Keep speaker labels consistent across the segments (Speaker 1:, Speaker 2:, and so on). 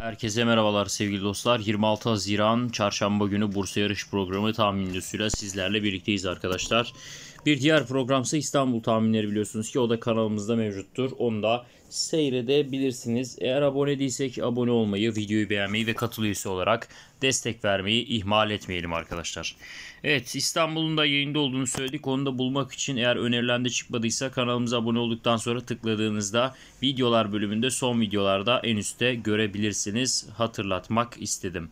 Speaker 1: Herkese merhabalar sevgili dostlar. 26 Haziran Çarşamba günü Bursa Yarış Programı tahmin videosuyla sizlerle birlikteyiz arkadaşlar. Bir diğer programsa İstanbul tahminleri biliyorsunuz ki o da kanalımızda mevcuttur. Onu da seyredebilirsiniz. Eğer abone değilsek abone olmayı, videoyu beğenmeyi ve katıl üyesi olarak destek vermeyi ihmal etmeyelim arkadaşlar. Evet İstanbul'un da yayında olduğunu söyledik. Onu da bulmak için eğer önerilende çıkmadıysa kanalımıza abone olduktan sonra tıkladığınızda videolar bölümünde son videolarda en üstte görebilirsiniz. Hatırlatmak istedim.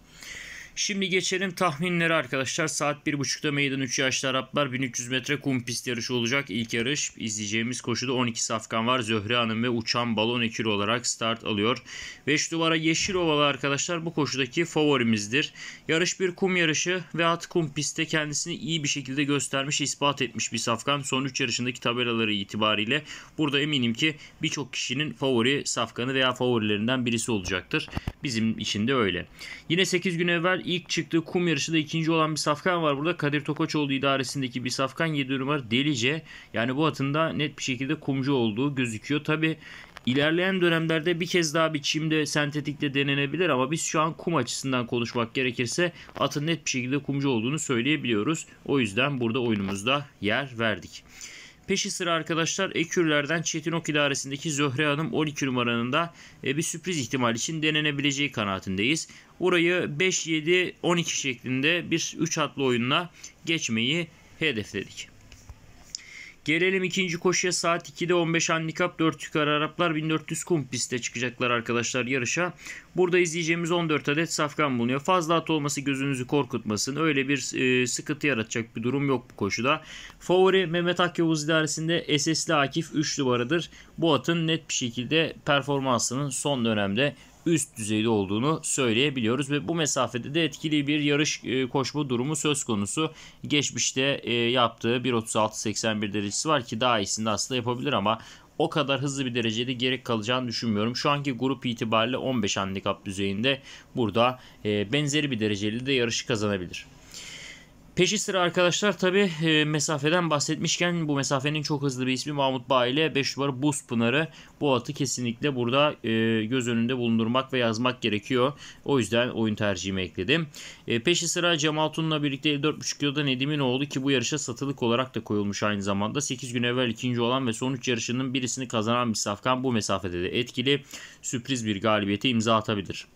Speaker 1: Şimdi geçelim tahminlere arkadaşlar. Saat 1.30'da meydan 3 yaşlı Araplar 1300 metre kum pist yarışı olacak. İlk yarış izleyeceğimiz koşuda 12 safkan var. Zöhre Hanım ve Uçan Balon ekir olarak start alıyor. 5 duvara yeşil ovalı arkadaşlar bu koşudaki favorimizdir. Yarış bir kum yarışı ve at kum pistte kendisini iyi bir şekilde göstermiş, ispat etmiş bir safkan. Son 3 yarışındaki tabelaları itibariyle burada eminim ki birçok kişinin favori safkanı veya favorilerinden birisi olacaktır. Bizim için de öyle. Yine 8 gün evvel ilk çıktığı kum yarışında ikinci olan bir safkan var burada. Kadir Tokoçoğlu idaresindeki bir safkan 7 numara Delice. Yani bu atında net bir şekilde kumcu olduğu gözüküyor. Tabi ilerleyen dönemlerde bir kez daha bir çimde sentetikte denenebilir ama biz şu an kum açısından konuşmak gerekirse atın net bir şekilde kumcu olduğunu söyleyebiliyoruz. O yüzden burada oyunumuzda yer verdik. Peşi sıra arkadaşlar Ekürler'den Çetinok idaresindeki Zöhre Hanım 12 numaranın da e, bir sürpriz ihtimal için denenebileceği kanaatindeyiz. Orayı 5-7-12 şeklinde bir 3 atlı oyunla geçmeyi hedefledik. Gelelim ikinci koşuya saat 2'de 15 handikap 4 yukarı Araplar 1400 kum pistte çıkacaklar arkadaşlar yarışa. Burada izleyeceğimiz 14 adet safkan bulunuyor. Fazla at olması gözünüzü korkutmasın. Öyle bir e, sıkıntı yaratacak bir durum yok bu koşuda. Favori Mehmet Akyavuz idaresinde SS'li Akif 3 numaradır. Bu atın net bir şekilde performansının son dönemde üst düzeyde olduğunu söyleyebiliyoruz ve bu mesafede de etkili bir yarış e, koşma durumu söz konusu. Geçmişte e, yaptığı 1.36.81 derecesi var ki daha iyisini aslında yapabilir ama o kadar hızlı bir derecede gerek kalacağını düşünmüyorum. Şu anki grup itibariyle 15 handikap düzeyinde burada e, benzeri bir dereceli de yarışı kazanabilir. Peşi sıra arkadaşlar tabi e, mesafeden bahsetmişken bu mesafenin çok hızlı bir ismi Mahmut Bağ ile 5 numara Buz Pınarı. Bu atı kesinlikle burada e, göz önünde bulundurmak ve yazmak gerekiyor. O yüzden oyun tercihimi ekledim. E, peşi sıra Cemal Tun'la birlikte 54.5 kiloda Nedim'in oğlu ki bu yarışa satılık olarak da koyulmuş aynı zamanda. 8 gün evvel ikinci olan ve son 3 yarışının birisini kazanan bir safkan bu mesafede de etkili sürpriz bir galibiyete imza atabilir.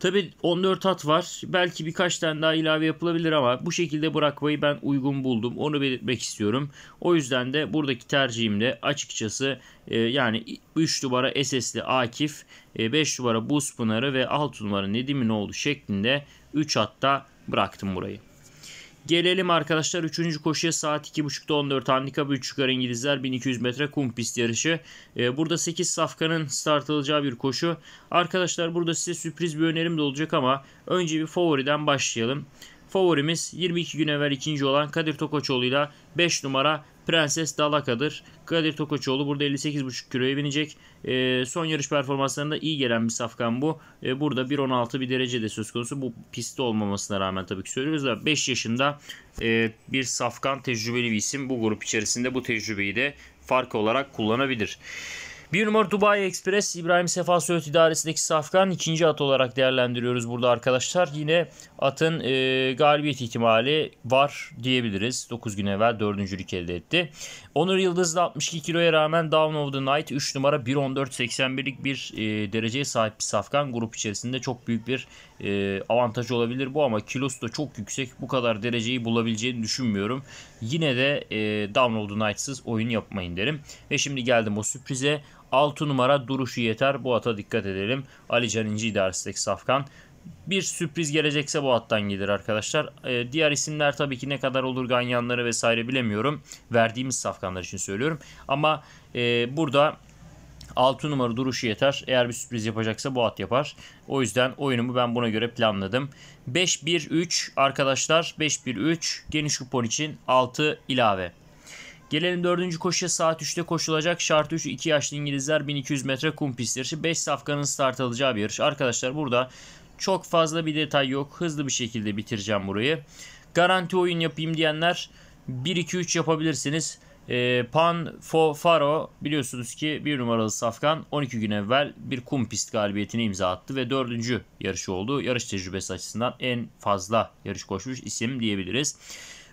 Speaker 1: Tabi 14 hat var. Belki birkaç tane daha ilave yapılabilir ama bu şekilde bırakmayı ben uygun buldum. Onu belirtmek istiyorum. O yüzden de buradaki tercihim de açıkçası e, yani 3 numara SS'li Akif, 5 e, numara Buz Pınarı ve 6 numara Nedim'in oğlu şeklinde 3 hatta bıraktım burayı. Gelelim arkadaşlar 3. koşuya saat 2.30'da 14 handikap 3 çıkar İngilizler 1200 metre kum pist yarışı. Ee, burada 8 safkanın start alacağı bir koşu. Arkadaşlar burada size sürpriz bir önerim de olacak ama önce bir favoriden başlayalım. Favorimiz 22 gün evvel ikinci olan Kadir Tokoçoğlu ile 5 numara Prenses Dalaka'dır. Kadir Tokoçoğlu burada 58,5 kiloya binecek. E, son yarış performanslarında iyi gelen bir safkan bu. E, burada 1.16 bir derece de söz konusu. Bu pistte olmamasına rağmen tabii ki söylüyoruz da 5 yaşında e, bir safkan tecrübeli bir isim bu grup içerisinde bu tecrübeyi de fark olarak kullanabilir. Bir numara Dubai Express İbrahim Sefa Söğüt idaresindeki safkan ikinci at olarak değerlendiriyoruz burada arkadaşlar. Yine atın e, galibiyet ihtimali var diyebiliriz. 9 gün evvel 4. lik elde etti. Onur Yıldız da 62 kiloya rağmen Down of the Night 3 numara 1.14.81'lik bir e, dereceye sahip bir safkan. Grup içerisinde çok büyük bir e, avantaj olabilir bu ama kilosu da çok yüksek. Bu kadar dereceyi bulabileceğini düşünmüyorum. Yine de e, Down of the Night'sız oyun yapmayın derim. Ve şimdi geldim o sürprize. 6 numara duruşu yeter. Bu ata dikkat edelim. Ali Can İnci idaresindeki Safkan. Bir sürpriz gelecekse bu attan gelir arkadaşlar. Ee, diğer isimler tabii ki ne kadar olur ganyanları vesaire bilemiyorum. Verdiğimiz safkanlar için söylüyorum. Ama e, burada 6 numara duruşu yeter. Eğer bir sürpriz yapacaksa bu at yapar. O yüzden oyunumu ben buna göre planladım. 5-1-3 arkadaşlar 5-1-3 geniş kupon için 6 ilave. Gelelim dördüncü koşuya saat 3'te koşulacak. Şart 3 2 yaşlı İngilizler 1200 metre kum pist yarışı. 5 safkanın start alacağı bir yarış. Arkadaşlar burada çok fazla bir detay yok. Hızlı bir şekilde bitireceğim burayı. Garanti oyun yapayım diyenler 1-2-3 yapabilirsiniz. E, Pan Fo Faro biliyorsunuz ki bir numaralı Safkan 12 gün evvel bir kum pist galibiyetine imza attı ve dördüncü yarışı oldu. Yarış tecrübesi açısından en fazla yarış koşmuş isim diyebiliriz.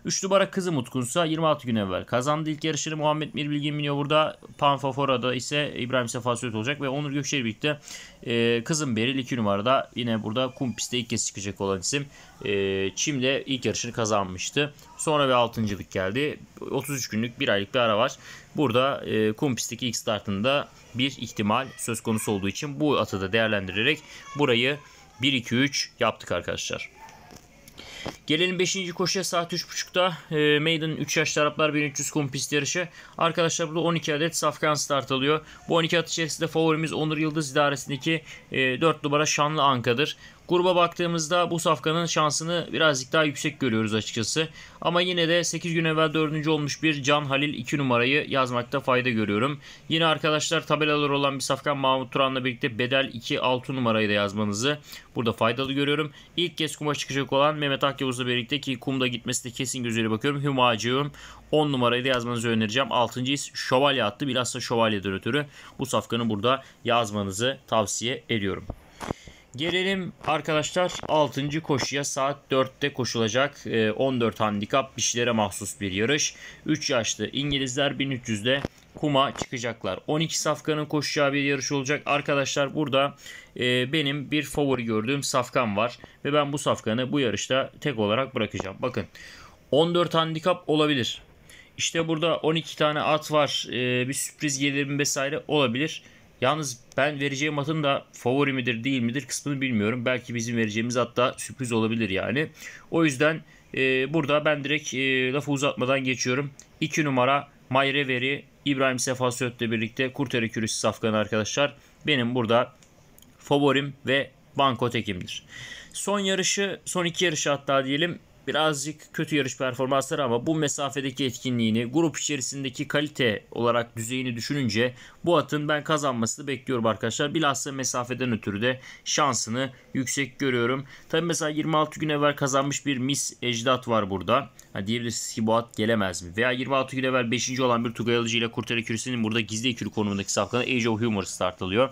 Speaker 1: 3 numara Kızım Utkun'sa 26 gün evvel kazandı ilk yarışını. Muhammed Mir Mirbilgin biniyor burada. Panfafora'da ise İbrahim Sefa Söğüt olacak ve Onur Gökçe'yle birlikte e, Kızım Beril 2 numarada yine burada kum pistte ilk kez çıkacak olan isim. E, Çim'de ilk yarışını kazanmıştı. Sonra bir 6.lık geldi. 33 günlük bir aylık bir ara var. Burada e, kum pistteki ilk startında bir ihtimal söz konusu olduğu için bu atı da değerlendirerek burayı 1-2-3 yaptık arkadaşlar. Gelelim 5. koşuya saat 3.30'da e, ee, Maiden 3 yaş taraflar 1300 kum pist yarışı. Arkadaşlar burada 12 adet safkan start alıyor. Bu 12 at içerisinde favorimiz Onur Yıldız idaresindeki e, 4 numara Şanlı Anka'dır. Gruba baktığımızda bu safkanın şansını birazcık daha yüksek görüyoruz açıkçası. Ama yine de 8 gün evvel 4. olmuş bir Can Halil 2 numarayı yazmakta fayda görüyorum. Yine arkadaşlar tabelalar olan bir safkan Mahmut Turan'la birlikte bedel 2 6 numarayı da yazmanızı burada faydalı görüyorum. İlk kez kuma çıkacak olan Mehmet Akyavuz'la birlikte ki kumda gitmesi de kesin gözüyle bakıyorum. Hümacığım 10 numarayı da yazmanızı önereceğim. 6. is şövalye attı. Bilhassa şövalyedir ötürü bu safkanı burada yazmanızı tavsiye ediyorum. Gelelim arkadaşlar 6. koşuya saat 4'te koşulacak 14 e, handikap dişilere mahsus bir yarış. 3 yaşlı İngilizler 1300'de kuma çıkacaklar. 12 safkanın koşacağı bir yarış olacak. Arkadaşlar burada e, benim bir favori gördüğüm safkan var. Ve ben bu safkanı bu yarışta tek olarak bırakacağım. Bakın 14 handikap olabilir. İşte burada 12 tane at var. E, bir sürpriz gelir mi vesaire olabilir. Olabilir. Yalnız ben vereceğim atın da favori midir değil midir kısmını bilmiyorum. Belki bizim vereceğimiz hatta sürpriz olabilir yani. O yüzden e, burada ben direkt e, lafı uzatmadan geçiyorum. 2 numara Mayreveri İbrahim Sefa Söğüt'le birlikte Kurtarı Kürüsü safkanı arkadaşlar. Benim burada favorim ve Banko Tekim'dir. Son yarışı, son iki yarışı hatta diyelim birazcık kötü yarış performansları ama bu mesafedeki etkinliğini grup içerisindeki kalite olarak düzeyini düşününce bu atın ben kazanmasını bekliyorum arkadaşlar. Bilhassa mesafeden ötürü de şansını yüksek görüyorum. Tabi mesela 26 gün evvel kazanmış bir Miss Ecdat var burada. Hani diyebilirsiniz ki bu at gelemez mi? Veya 26 gün evvel 5. olan bir Tugay Alıcı ile Kurtar Ekürisi'nin burada gizli ekürü konumundaki safkanı Age of Humor start alıyor.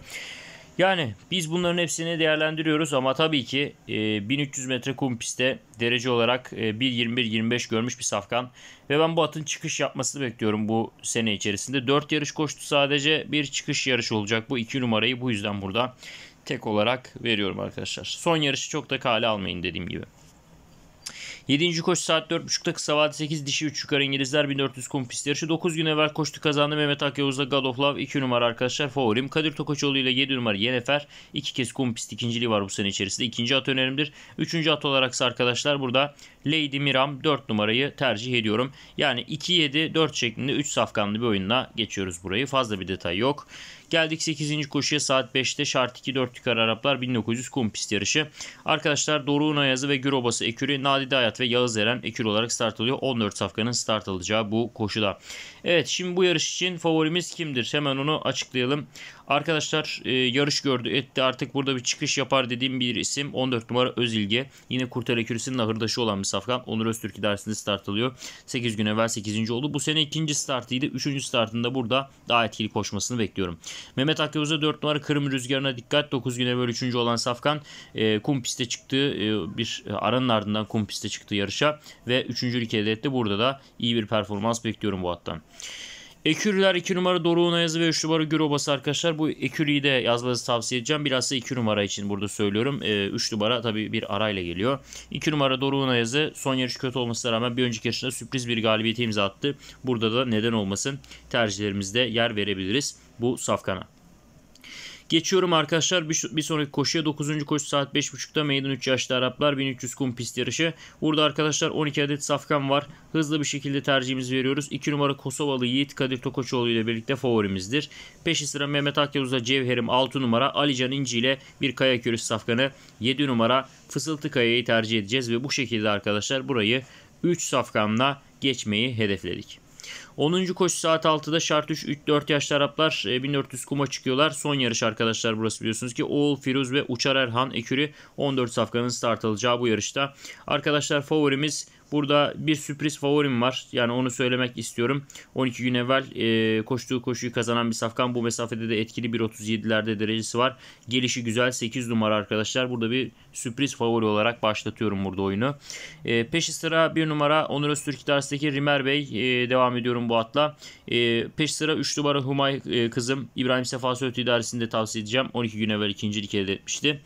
Speaker 1: Yani biz bunların hepsini değerlendiriyoruz ama tabii ki e, 1300 metre kum pistte derece olarak e, 1.21-25 görmüş bir safkan. Ve ben bu atın çıkış yapmasını bekliyorum bu sene içerisinde. 4 yarış koştu sadece bir çıkış yarışı olacak. Bu 2 numarayı bu yüzden burada tek olarak veriyorum arkadaşlar. Son yarışı çok da kale almayın dediğim gibi. 7. koşu saat 4.30'da kısa vade 8 dişi 3 yukarı İngilizler 1400 kum pist yarışı. 9 gün evvel koştu kazandı Mehmet Akyavuz'da God of Love 2 numara arkadaşlar favorim. Kadir Tokaçoğlu ile 7 numara Yenefer 2 kez kompist pist ikinciliği var bu sene içerisinde. ikinci at önerimdir. 3. at olaraksa arkadaşlar burada Lady Miram 4 numarayı tercih ediyorum. Yani 2-7-4 şeklinde 3 safkanlı bir oyunla geçiyoruz burayı. Fazla bir detay yok. Geldik 8. koşuya saat 5'te şart 2 4 yukarı Araplar 1900 kum pist yarışı. Arkadaşlar Doruğun unayazı ve Gürobası Ekürü, Nadide Hayat ve Yağız Eren Ekür olarak start alıyor. 14 safkanın start alacağı bu koşuda. Evet şimdi bu yarış için favorimiz kimdir? Hemen onu açıklayalım. Arkadaşlar e, yarış gördü etti artık burada bir çıkış yapar dediğim bir isim 14 numara Özilge. Yine Kurtar Ekürüsü'nün ahırdaşı olan bir safkan. Onur Öztürk idaresinde start alıyor. 8 gün evvel 8. oldu. Bu sene ikinci startıydı. 3. startında burada daha etkili koşmasını bekliyorum. Mehmet Akyavuz'a 4 numara Kırım Rüzgarı'na dikkat. 9 güne evvel 3. olan Safkan e, kum piste çıktığı e, bir aranın ardından kum piste çıktı yarışa ve 3. ülke elde etti. Burada da iyi bir performans bekliyorum bu hattan. Ekürler 2 numara Doruğun yazı ve 3 numara Gürobası arkadaşlar. Bu Ekürü'yü de yazmanızı tavsiye edeceğim. Bilhassa 2 numara için burada söylüyorum. 3 e, ee, numara tabii bir arayla geliyor. 2 numara Doruğun yazı son yarış kötü olmasına rağmen bir önceki yarışında sürpriz bir galibiyeti imza attı. Burada da neden olmasın tercihlerimizde yer verebiliriz bu safkana. Geçiyorum arkadaşlar bir, bir sonraki koşuya 9. koşu saat 5.30'da meydan 3 yaşlı Araplar 1300 kum pist yarışı. Burada arkadaşlar 12 adet safkan var. Hızlı bir şekilde tercihimizi veriyoruz. 2 numara Kosovalı Yiğit Kadir Tokoçoğlu ile birlikte favorimizdir. Peşi sıra Mehmet Akyavuz'la Cevherim 6 numara Alican İnci ile bir kayak yürüyüş safkanı 7 numara Fısıltı Kaya'yı tercih edeceğiz ve bu şekilde arkadaşlar burayı 3 safkanla geçmeyi hedefledik. 10. koşu saat 6'da şart 3 3 4 yaşlı Araplar 1400 e, kuma çıkıyorlar. Son yarış arkadaşlar burası biliyorsunuz ki Oğul Firuz ve Uçar Erhan Ekürü 14 safkanın start alacağı bu yarışta. Arkadaşlar favorimiz Burada bir sürpriz favorim var. Yani onu söylemek istiyorum. 12 gün evvel e, koştuğu koşuyu kazanan bir safkan. Bu mesafede de etkili bir 1.37'lerde derecesi var. Gelişi güzel 8 numara arkadaşlar. Burada bir sürpriz favori olarak başlatıyorum burada oyunu. E, peşi sıra 1 numara Onur Öztürk idaresindeki Rimer Bey. E, devam ediyorum bu atla. E, peşi sıra 3 numara Humay e, kızım. İbrahim Sefa Söğüt idaresinde tavsiye edeceğim. 12 gün evvel ikinci ilk elde etmişti.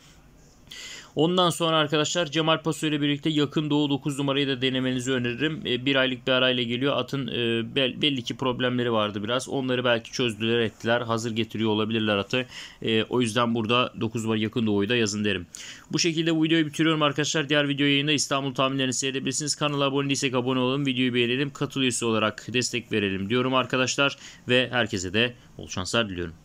Speaker 1: Ondan sonra arkadaşlar Cemal Paso ile birlikte yakın doğu 9 numarayı da denemenizi öneririm. E, bir aylık bir arayla geliyor. Atın e, belli ki problemleri vardı biraz. Onları belki çözdüler ettiler. Hazır getiriyor olabilirler atı. E, o yüzden burada 9 numara yakın doğuyu da yazın derim. Bu şekilde bu videoyu bitiriyorum arkadaşlar. Diğer video yayında İstanbul tahminlerini seyredebilirsiniz. Kanala abone değilsek abone olun. Videoyu beğenelim. Katıl olarak destek verelim diyorum arkadaşlar. Ve herkese de bol şanslar diliyorum.